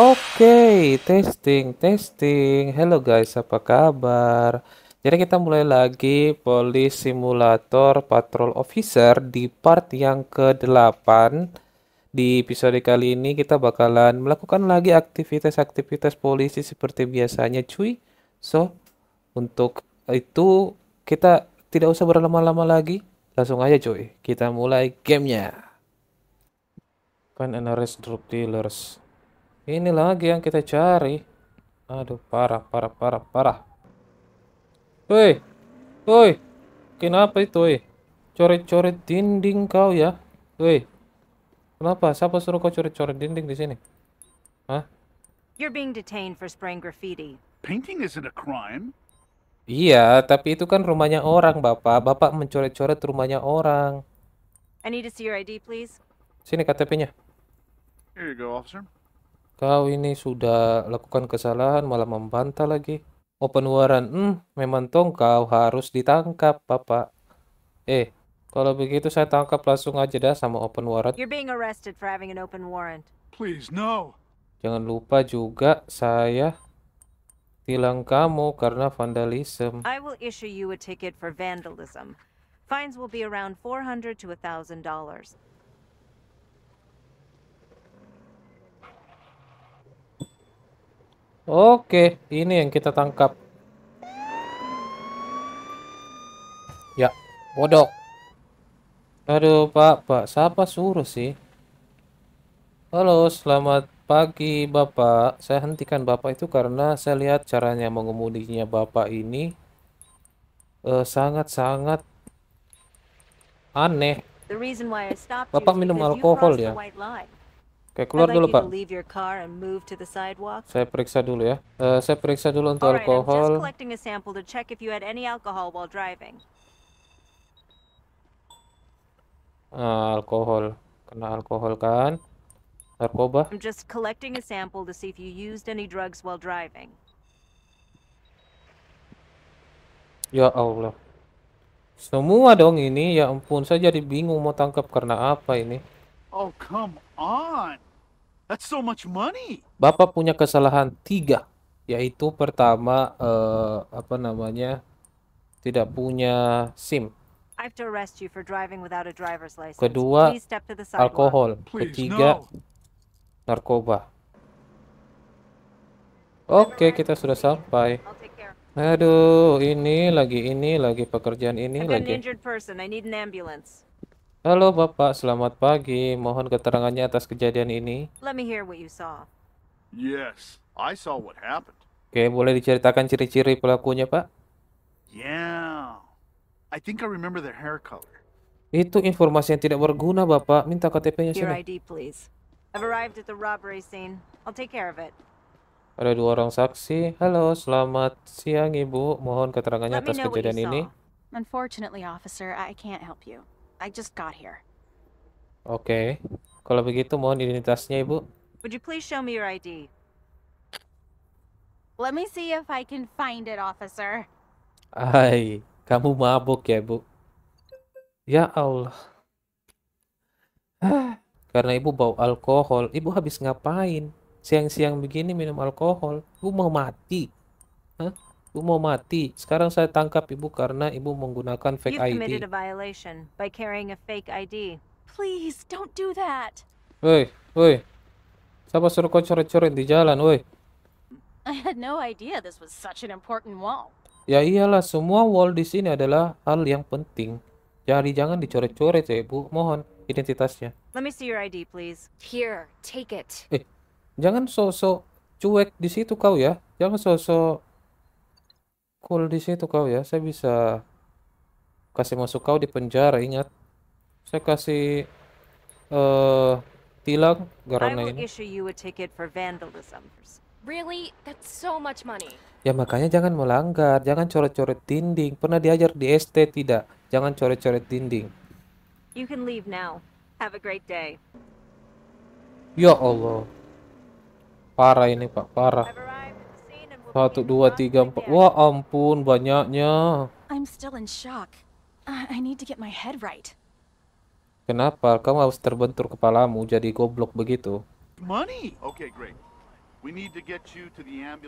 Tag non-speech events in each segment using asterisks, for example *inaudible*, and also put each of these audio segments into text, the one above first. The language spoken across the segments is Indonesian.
Oke, okay, testing, testing. Hello guys, apa kabar? Jadi kita mulai lagi polis Simulator Patrol Officer di part yang ke-8. Di episode kali ini kita bakalan melakukan lagi aktivitas-aktivitas polisi seperti biasanya cuy. So, untuk itu kita tidak usah berlama-lama lagi. Langsung aja cuy, kita mulai gamenya. Find and arrest drug dealers. Ini lagi yang kita cari. Aduh, parah, parah, parah, parah. Woi, woi, kenapa itu, woi? Coret-coret dinding kau ya, woi. Kenapa? Siapa suruh kau coret-coret dinding di sini? Hah? You're being detained for spraying graffiti. Painting isn't a crime. Iya, tapi itu kan rumahnya orang, Bapak. Bapak mencoret-coret rumahnya orang. I need to see your ID, please. Sini KTP-nya. Here you go, officer. Kau ini sudah lakukan kesalahan malah membantah lagi. Open oh, waran, hmm, tong kau harus ditangkap, papa. Eh, kalau begitu saya tangkap langsung aja dah sama open warrant. You're being arrested for having an open warrant. Please, no. Jangan lupa juga saya tilang kamu karena vandalism. I will issue you a ticket for vandalism. Fines will be around 400 to $1,000. Oke, ini yang kita tangkap. Ya, bodoh. Aduh, Pak, Pak, siapa suruh sih? Halo, selamat pagi, Bapak. Saya hentikan Bapak itu karena saya lihat caranya mengemudinya Bapak ini eh, sangat-sangat uh, sangat -sangat aneh. Bapak minum alkohol ya? Oke, keluar dulu, Pak. Saya periksa dulu ya. Uh, saya periksa dulu untuk alkohol. Uh, alkohol. Kena alkohol kan? Narkoba? Ya Allah. Semua dong ini, ya ampun, saya jadi bingung mau tangkap karena apa ini. Oh, come on. That's so much money. Bapak punya kesalahan tiga, yaitu pertama uh, apa namanya tidak punya SIM. Kedua, alkohol. Ketiga, narkoba. Oke, okay, kita sudah sampai. Aduh, ini lagi ini lagi pekerjaan ini lagi. Halo Bapak, selamat pagi. Mohon keterangannya atas kejadian ini. Let me hear what you saw. Yes, I saw what happened. Oke, boleh diceritakan ciri-ciri pelakunya, Pak? Yeah. I think I remember their hair color. Itu informasi yang tidak berguna, Bapak. Minta KTP-nya sini. Your ID, please. I've arrived at the robbery scene. I'll take care of it. Ada dua orang saksi. Halo, selamat siang Ibu. Mohon keterangannya atas kejadian ini. Unfortunately, officer, I can't help you. I just got here. Oke. Okay. Kalau begitu mohon identitasnya, Ibu. Would you please show me your ID? Let me see if I can find it, officer. Hai, kamu mabuk ya, Bu? Ya Allah. karena Ibu bau alkohol. Ibu habis ngapain? Siang-siang begini minum alkohol. Ibu mau mati. Ibu mau mati. Sekarang saya tangkap ibu karena ibu menggunakan fake You've committed a violation by carrying a fake ID. Please don't do that. Woi, woi. Siapa suruh kau coret-coret di jalan, woi? I had no idea this was such an important wall. Ya iyalah, semua wall di sini adalah hal yang penting. Jadi jangan dicoret-coret ya, Ibu. Mohon identitasnya. Let me see your ID, please. Here, take it. Eh, jangan sosok cuek di situ kau ya. Jangan sosok cool di situ kau ya. Saya bisa kasih masuk kau di penjara, ingat. Saya kasih uh, tilang karena ini. Really? That's so much money. Ya makanya jangan melanggar, jangan coret-coret dinding. Pernah diajar di ST tidak? Jangan coret-coret dinding. You can leave now. Have a great day. Ya Allah. Parah ini Pak, parah. Satu, dua, tiga, empat. Wah ampun banyaknya. Kenapa kamu harus terbentur kepalamu jadi goblok begitu? Money.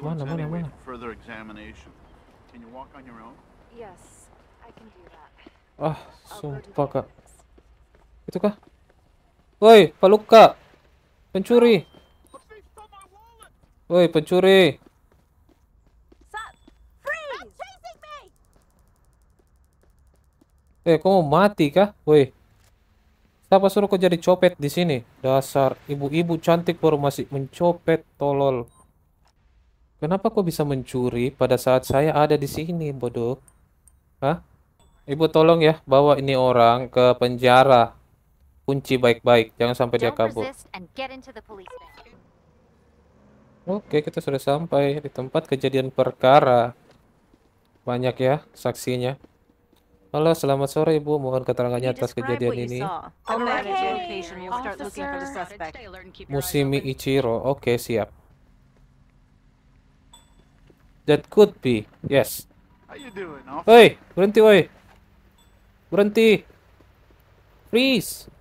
mana, mana? Ah, sumpah kak. Itu kah? Woi, Pak Luka. Pencuri. Woi, pencuri. Eh, kau mau mati kah? Woi. Siapa suruh kau jadi copet di sini? Dasar ibu-ibu cantik baru masih mencopet, tolol. Kenapa kau bisa mencuri pada saat saya ada di sini, bodoh? Hah? Ibu tolong ya, bawa ini orang ke penjara. Kunci baik-baik, jangan sampai dia kabur. Oke, kita sudah sampai di tempat kejadian perkara. Banyak ya saksinya. Halo, selamat sore Ibu. Mohon keterangannya atas kejadian ini. Oh, Musimi Ichiro. Oke, okay, siap. That could be. Yes. Woi, berhenti woi. Berhenti. Freeze.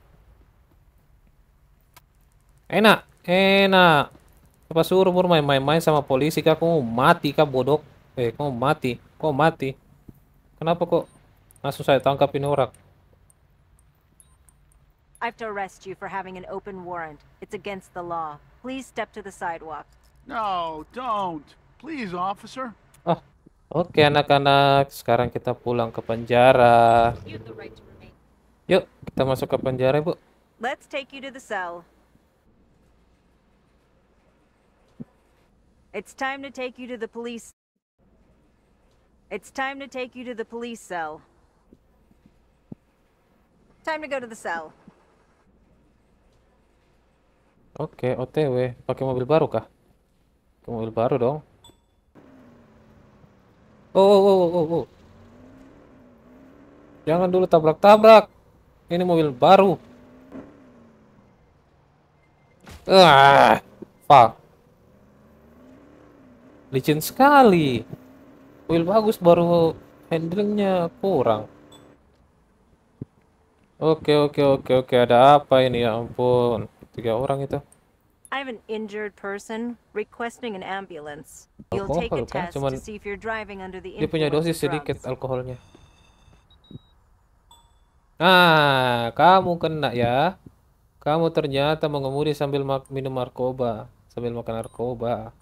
Enak, enak. Apa suruh umur main main sama polisi kah? Kamu mati kah bodoh? Eh, kamu mati. Kau mati. Kenapa kok Langsung saya tangkap ini orang. I have to arrest you for having an open warrant. It's against the law. Please step to the sidewalk. No, don't. Please, officer. Oh, oke okay, anak-anak. Sekarang kita pulang ke penjara. Yuk, kita masuk ke penjara, Bu. Let's take you to the cell. It's time to take you to the police. It's time to take you to the police cell. Time to go to the cell. Oke, okay, OTW. Pakai mobil baru kah? Pake mobil baru dong. Oh, oh, oh, oh, oh. Jangan dulu tabrak-tabrak. Ini mobil baru. Ah, fuck. Licin sekali. Mobil bagus baru handlingnya kurang. Oke, oke, oke, oke. Ada apa ini? Ya ampun. Tiga orang itu. I have an injured person requesting an ambulance. You'll take a test Cuman to see if you're driving under the Dia punya dosis sedikit alkoholnya. Nah, kamu kena ya. Kamu ternyata mengemudi sambil minum narkoba, sambil makan narkoba,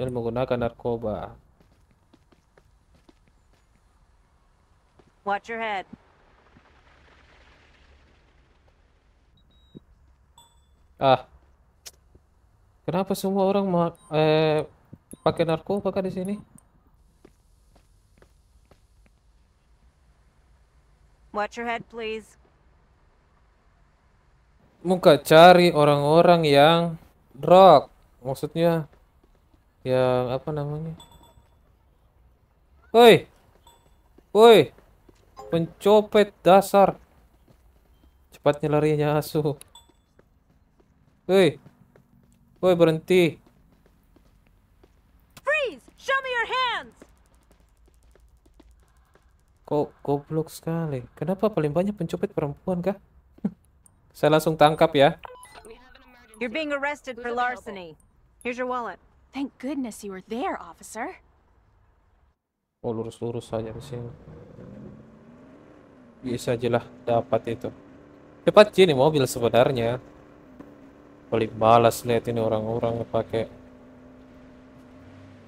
sambil menggunakan narkoba. Watch your head. Ah, kenapa semua orang mau eh, pakai narkoba kah di sini? Watch your head, please. Muka cari orang-orang yang drug, maksudnya yang apa namanya? Woi, woi, pencopet dasar. Cepatnya larinya asuh. Woi. Woi, berhenti. Freeze, show me your hands. Kok goblok sekali. Kenapa paling banyak pencopet perempuan kah? *laughs* Saya langsung tangkap ya. You're being arrested for larceny. Here's your wallet. Thank goodness you were there, officer. Oh, lurus-lurus saja -lurus di sini. Bisa jelas dapat itu. Cepat sini mobil sebenarnya balik balas lihat ini orang-orang pakai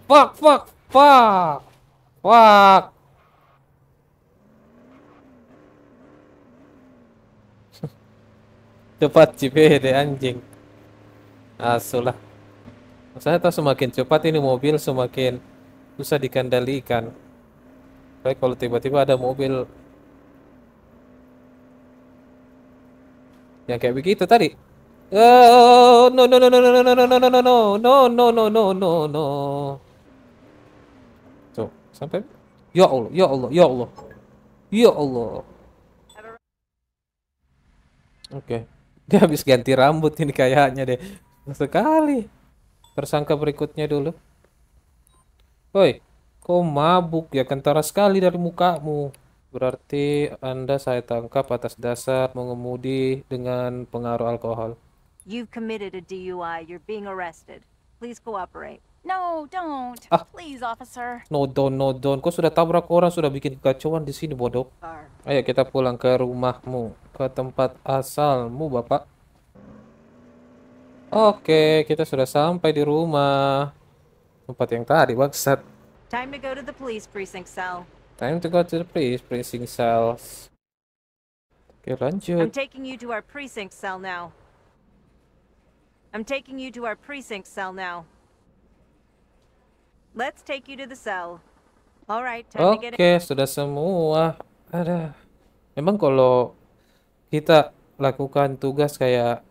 fuck fuck fuck fuck *laughs* cepat eh, deh anjing asulah saya tahu semakin cepat ini mobil semakin susah dikendalikan baik kalau tiba-tiba ada mobil yang kayak begitu tadi Oh, no, no, no, no, no, no, no, no, no, no, no, no, no, no, no, no, no. Tuh, sampai. Ya Allah, ya Allah, ya Allah. Ya Allah. Oke. Okay. Dia habis ganti rambut ini kayaknya deh. Sekali. Tersangka berikutnya dulu. Woi, kau mabuk ya kentara sekali dari mukamu. Berarti Anda saya tangkap atas dasar mengemudi dengan pengaruh alkohol. You've committed a DUI. You're being arrested. Please cooperate. No, don't. Ah. Please, officer. No, don't, no, don't. Kau sudah tabrak orang, sudah bikin kacauan di sini, bodoh. Ayo kita pulang ke rumahmu, ke tempat asalmu, Bapak. Oke, okay, kita sudah sampai di rumah. Tempat yang tadi, bangsat. Time to go to the police precinct cell. Time to go to the police precinct cells. Oke, okay, lanjut. I'm taking you to our precinct cell now. I'm taking you to our precinct cell now. Let's take you to the cell. All right, time okay, to get Oke, sudah semua. Ada. Memang kalau kita lakukan tugas kayak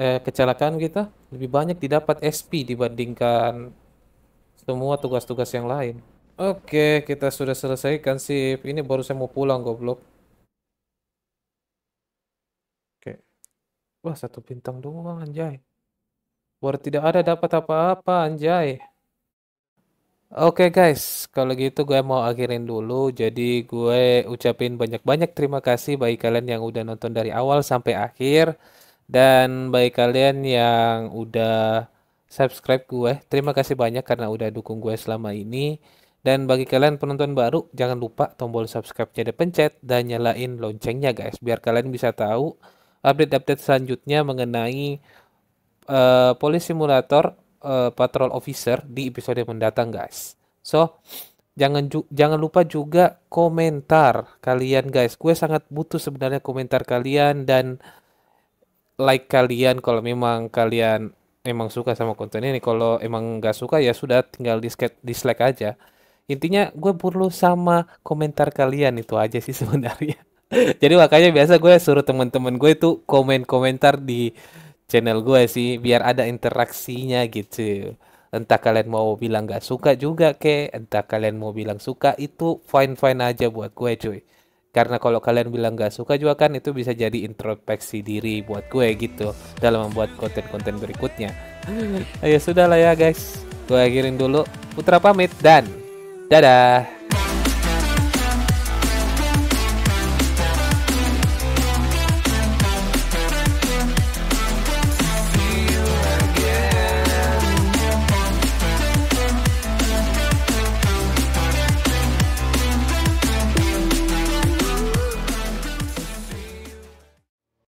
eh, kecelakaan kita lebih banyak didapat SP dibandingkan semua tugas-tugas yang lain. Oke, okay, kita sudah selesaikan sip. Ini baru saya mau pulang goblok. Oke. Wah, satu bintang doang anjay. Baru tidak ada dapat apa-apa anjay. Oke okay guys, kalau gitu gue mau akhirin dulu. Jadi gue ucapin banyak-banyak terima kasih bagi kalian yang udah nonton dari awal sampai akhir. Dan bagi kalian yang udah subscribe gue, terima kasih banyak karena udah dukung gue selama ini. Dan bagi kalian penonton baru, jangan lupa tombol subscribe-nya pencet dan nyalain loncengnya guys. Biar kalian bisa tahu update-update selanjutnya mengenai uh, Police Simulator uh, Patrol Officer di episode mendatang guys. So, jangan ju jangan lupa juga komentar kalian guys. Gue sangat butuh sebenarnya komentar kalian dan like kalian kalau memang kalian emang suka sama konten ini. Kalau emang nggak suka ya sudah tinggal dislike dislike aja. Intinya gue perlu sama komentar kalian itu aja sih *laughs* sebenarnya. Jadi makanya biasa gue suruh teman-teman gue itu komen komentar di channel gue sih biar ada interaksinya gitu entah kalian mau bilang gak suka juga ke entah kalian mau bilang suka itu fine fine aja buat gue cuy karena kalau kalian bilang gak suka juga kan itu bisa jadi introspeksi diri buat gue gitu dalam membuat konten-konten berikutnya hmm. ayo sudahlah ya guys gue akhirin dulu putra pamit dan dadah